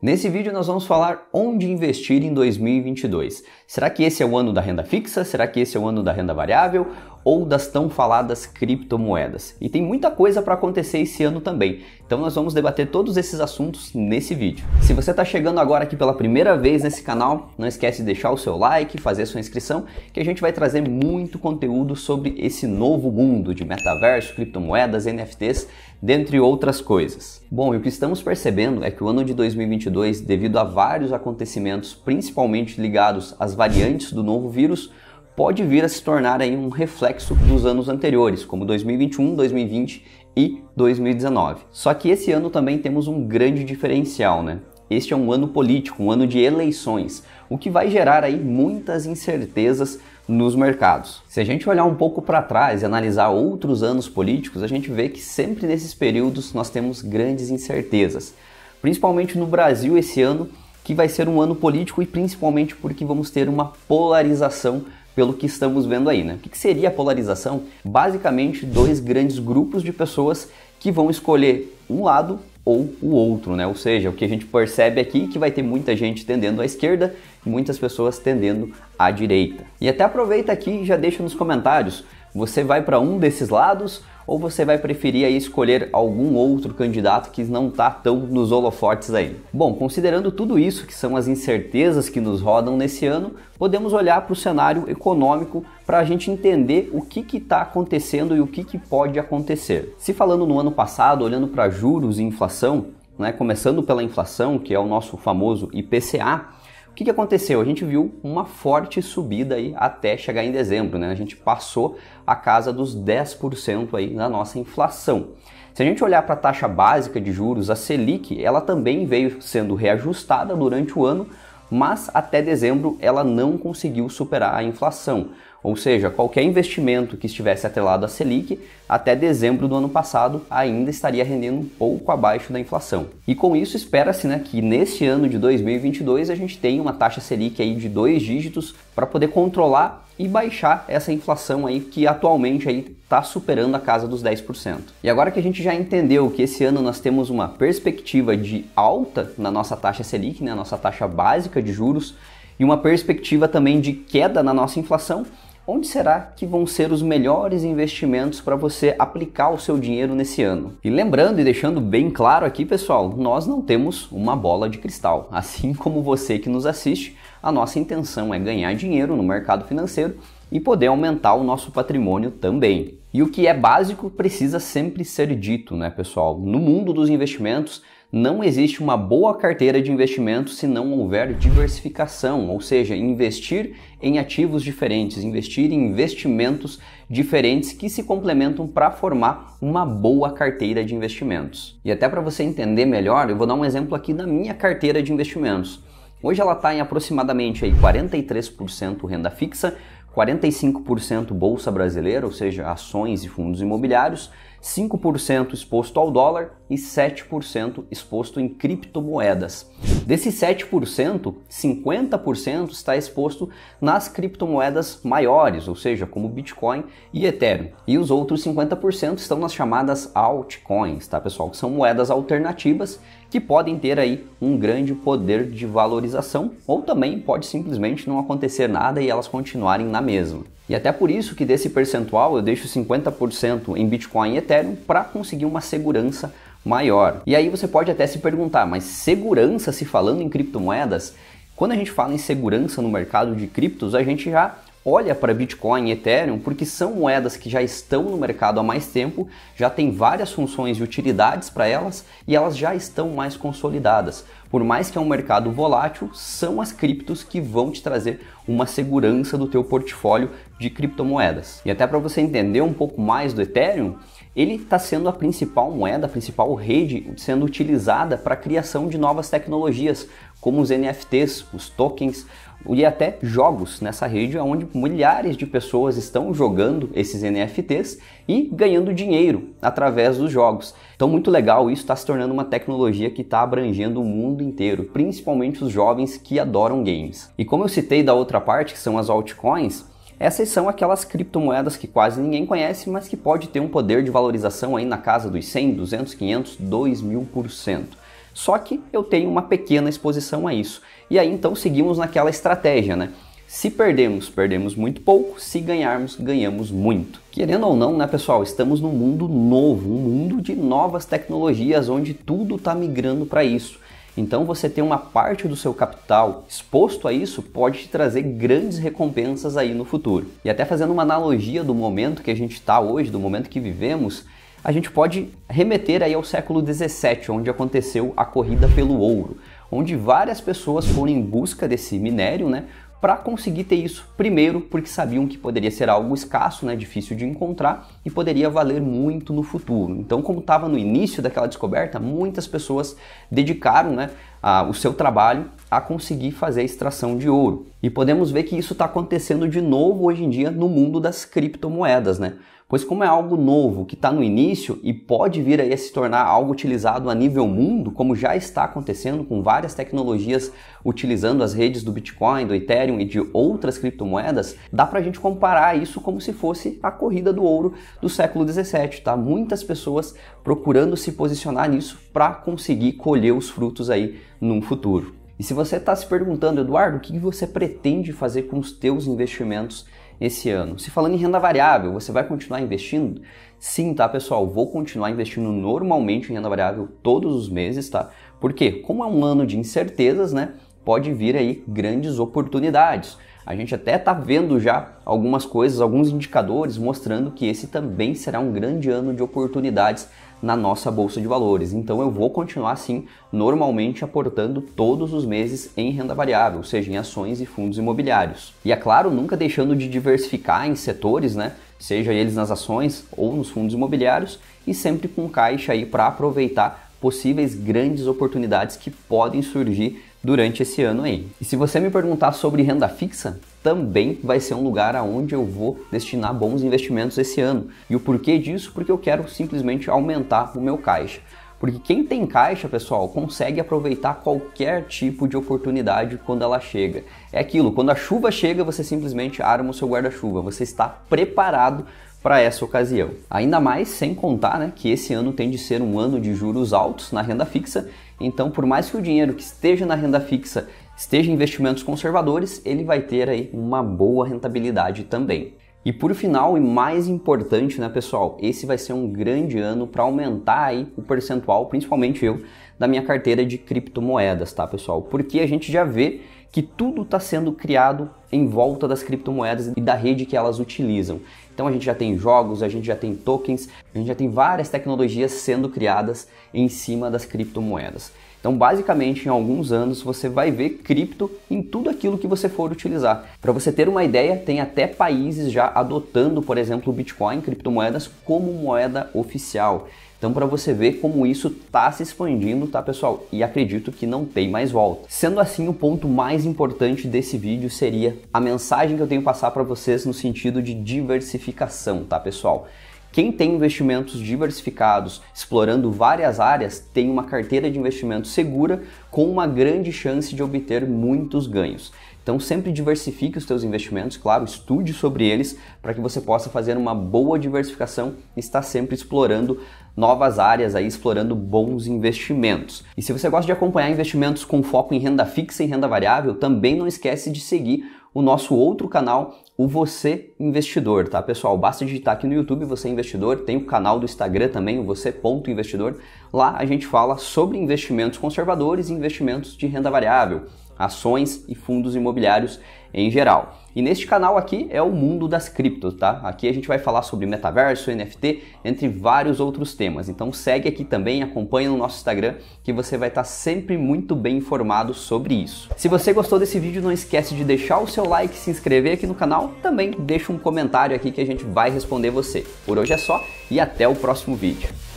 Nesse vídeo nós vamos falar onde investir em 2022. Será que esse é o ano da renda fixa? Será que esse é o ano da renda variável? ou das tão faladas criptomoedas. E tem muita coisa para acontecer esse ano também. Então nós vamos debater todos esses assuntos nesse vídeo. Se você está chegando agora aqui pela primeira vez nesse canal, não esquece de deixar o seu like, fazer sua inscrição, que a gente vai trazer muito conteúdo sobre esse novo mundo de metaverso, criptomoedas, NFTs, dentre outras coisas. Bom, e o que estamos percebendo é que o ano de 2022, devido a vários acontecimentos, principalmente ligados às variantes do novo vírus, pode vir a se tornar aí um reflexo dos anos anteriores, como 2021, 2020 e 2019. Só que esse ano também temos um grande diferencial, né? Este é um ano político, um ano de eleições, o que vai gerar aí muitas incertezas nos mercados. Se a gente olhar um pouco para trás e analisar outros anos políticos, a gente vê que sempre nesses períodos nós temos grandes incertezas, principalmente no Brasil esse ano, que vai ser um ano político e principalmente porque vamos ter uma polarização pelo que estamos vendo aí. Né? O que, seria a polarização? Basicamente, dois grandes grupos de pessoas que vão escolher um lado ou o outro, né? Ou seja, o que a gente percebe aqui é que vai ter muita gente tendendo à esquerda e muitas pessoas tendendo à direita. E até aproveita aqui e já deixa nos comentários, você vai para um desses lados ou você vai preferir aí escolher algum outro candidato que não está tão nos holofotes aí? Bom, considerando tudo isso que são as incertezas que nos rodam nesse ano, podemos olhar para o cenário econômico para a gente entender o que está acontecendo e o que, que pode acontecer. Se falando no ano passado, olhando para juros e inflação, né, começando pela inflação, que é o nosso famoso IPCA, que, que aconteceu? A gente viu uma forte subida aí até chegar em dezembro, né? A gente passou a casa dos 10% aí na nossa inflação. Se a gente olhar para a taxa básica de juros, a Selic, ela também veio sendo reajustada durante o ano mas até dezembro ela não conseguiu superar a inflação. Ou seja, qualquer investimento que estivesse atrelado à Selic até dezembro do ano passado ainda estaria rendendo um pouco abaixo da inflação. E com isso espera-se né, que neste ano de 2022 a gente tenha uma taxa Selic aí de dois dígitos para poder controlar e baixar essa inflação aí que atualmente aí está superando a casa dos 10%. E agora que a gente já entendeu que esse ano nós temos uma perspectiva de alta na nossa taxa Selic, na né, nossa taxa básica de juros, e uma perspectiva também de queda na nossa inflação, onde será que vão ser os melhores investimentos para você aplicar o seu dinheiro nesse ano. E lembrando e deixando bem claro aqui, pessoal, nós não temos uma bola de cristal. Assim como você que nos assiste, a nossa intenção é ganhar dinheiro no mercado financeiro e poder aumentar o nosso patrimônio também. E o que é básico precisa sempre ser dito, né, pessoal? No mundo dos investimentos, não existe uma boa carteira de investimento se não houver diversificação, ou seja, investir em ativos diferentes, investir em investimentos diferentes que se complementam para formar uma boa carteira de investimentos. E até para você entender melhor, eu vou dar um exemplo aqui da minha carteira de investimentos. Hoje ela está em aproximadamente aí 43% renda fixa, 45% bolsa brasileira, ou seja, ações e fundos imobiliários, 5% exposto ao dólar e 7% exposto em criptomoedas. Desses 7%, 50% está exposto nas criptomoedas maiores, ou seja, como Bitcoin e Ethereum. E os outros 50% estão nas chamadas altcoins, tá pessoal? Que são moedas alternativas que podem ter aí um grande poder de valorização ou também pode simplesmente não acontecer nada e elas continuarem na mesma. E até por isso que desse percentual eu deixo 50% em Bitcoin e Ethereum para conseguir uma segurança maior. E aí você pode até se perguntar, mas segurança se falando em criptomoedas? Quando a gente fala em segurança no mercado de criptos, a gente já olha para Bitcoin e Ethereum porque são moedas que já estão no mercado há mais tempo, já tem várias funções e utilidades para elas e elas já estão mais consolidadas. Por mais que é um mercado volátil, são as criptos que vão te trazer uma segurança do teu portfólio de criptomoedas. E até para você entender um pouco mais do Ethereum, ele está sendo a principal moeda, a principal rede sendo utilizada para a criação de novas tecnologias, como os NFTs, os tokens e até jogos nessa rede é onde milhares de pessoas estão jogando esses NFTs e ganhando dinheiro através dos jogos. Então muito legal, isso está se tornando uma tecnologia que está abrangendo o mundo inteiro, principalmente os jovens que adoram games. E como eu citei da outra parte, que são as altcoins, essas são aquelas criptomoedas que quase ninguém conhece, mas que pode ter um poder de valorização aí na casa dos 100, 200, 500, 2 mil por cento. Só que eu tenho uma pequena exposição a isso. E aí então seguimos naquela estratégia, né? Se perdemos, perdemos muito pouco, se ganharmos, ganhamos muito. Querendo ou não, né, pessoal, estamos num mundo novo, um mundo de novas tecnologias onde tudo está migrando para isso. Então, você ter uma parte do seu capital exposto a isso pode te trazer grandes recompensas aí no futuro. E até fazendo uma analogia do momento que a gente está hoje, do momento que vivemos, a gente pode remeter aí ao século 17, onde aconteceu a corrida pelo ouro, onde várias pessoas foram em busca desse minério, né, para conseguir ter isso. Primeiro, porque sabiam que poderia ser algo escasso, né, difícil de encontrar e poderia valer muito no futuro. Então, como estava no início daquela descoberta, muitas pessoas dedicaram né, a, o seu trabalho a conseguir fazer a extração de ouro. E podemos ver que isso está acontecendo de novo hoje em dia no mundo das criptomoedas. Né? pois como é algo novo que está no início e pode vir a se tornar algo utilizado a nível mundo, como já está acontecendo com várias tecnologias utilizando as redes do Bitcoin, do Ethereum e de outras criptomoedas, dá para a gente comparar isso como se fosse a corrida do ouro do século 17, tá? Muitas pessoas procurando se posicionar nisso para conseguir colher os frutos aí num futuro. E se você está se perguntando, Eduardo, o que você pretende fazer com os teus investimentos esse ano. Se falando em renda variável, você vai continuar investindo? Sim, tá, pessoal? Vou continuar investindo normalmente em renda variável todos os meses, tá? Porque como é um ano de incertezas, né? Pode vir aí grandes oportunidades. A gente até está vendo já algumas coisas, alguns indicadores mostrando que esse também será um grande ano de oportunidades na nossa bolsa de valores. Então eu vou continuar assim, normalmente aportando todos os meses em renda variável, ou seja, em ações e fundos imobiliários. E é claro, nunca deixando de diversificar em setores, né? Seja eles nas ações ou nos fundos imobiliários e sempre com caixa aí para aproveitar possíveis grandes oportunidades que podem surgir durante esse ano aí. E se você me perguntar sobre renda fixa, também vai ser um lugar aonde eu vou destinar bons investimentos esse ano. E o porquê disso? Porque eu quero simplesmente aumentar o meu caixa. Porque quem tem caixa, pessoal, consegue aproveitar qualquer tipo de oportunidade quando ela chega. É aquilo, quando a chuva chega, você simplesmente arma o seu guarda-chuva, você está preparado para essa ocasião. Ainda mais sem contar né, que esse ano tem de ser um ano de juros altos na renda fixa, então por mais que o dinheiro que esteja na renda fixa esteja em investimentos conservadores, ele vai ter aí uma boa rentabilidade também. E por final, e mais importante, né, pessoal, esse vai ser um grande ano para aumentar aí o percentual, principalmente eu, da minha carteira de criptomoedas, tá, pessoal? Porque a gente já vê que tudo está sendo criado em volta das criptomoedas e da rede que elas utilizam. Então a gente já tem jogos, a gente já tem tokens, a gente já tem várias tecnologias sendo criadas em cima das criptomoedas. Então, basicamente, em alguns anos você vai ver cripto em tudo aquilo que você for utilizar. Para você ter uma ideia, tem até países já adotando, por exemplo, o Bitcoin, criptomoedas, como moeda oficial. Então, para você ver como isso está se expandindo, tá, pessoal? E acredito que não tem mais volta. Sendo assim, o ponto mais importante desse vídeo seria a mensagem que eu tenho passar para vocês no sentido de diversificação, tá, pessoal? Quem tem investimentos diversificados, explorando várias áreas, tem uma carteira de investimento segura com uma grande chance de obter muitos ganhos. Então sempre diversifique os seus investimentos, claro, estude sobre eles para que você possa fazer uma boa diversificação e estar sempre explorando novas áreas aí, explorando bons investimentos. E se você gosta de acompanhar investimentos com foco em renda fixa e renda variável, também não esquece de seguir o nosso outro canal, o Você Investidor, tá pessoal? Basta digitar aqui no YouTube Você Investidor, tem o canal do Instagram também, o Você.investidor. Lá a gente fala sobre investimentos conservadores e investimentos de renda variável ações e fundos imobiliários em geral. E neste canal aqui é o mundo das criptos, tá? Aqui a gente vai falar sobre metaverso, NFT, entre vários outros temas. Então segue aqui também, acompanha no nosso Instagram que você vai estar sempre muito bem informado sobre isso. Se você gostou desse vídeo, não esquece de deixar o seu like, se inscrever aqui no canal, também deixa um comentário aqui que a gente vai responder você. Por hoje é só e até o próximo vídeo.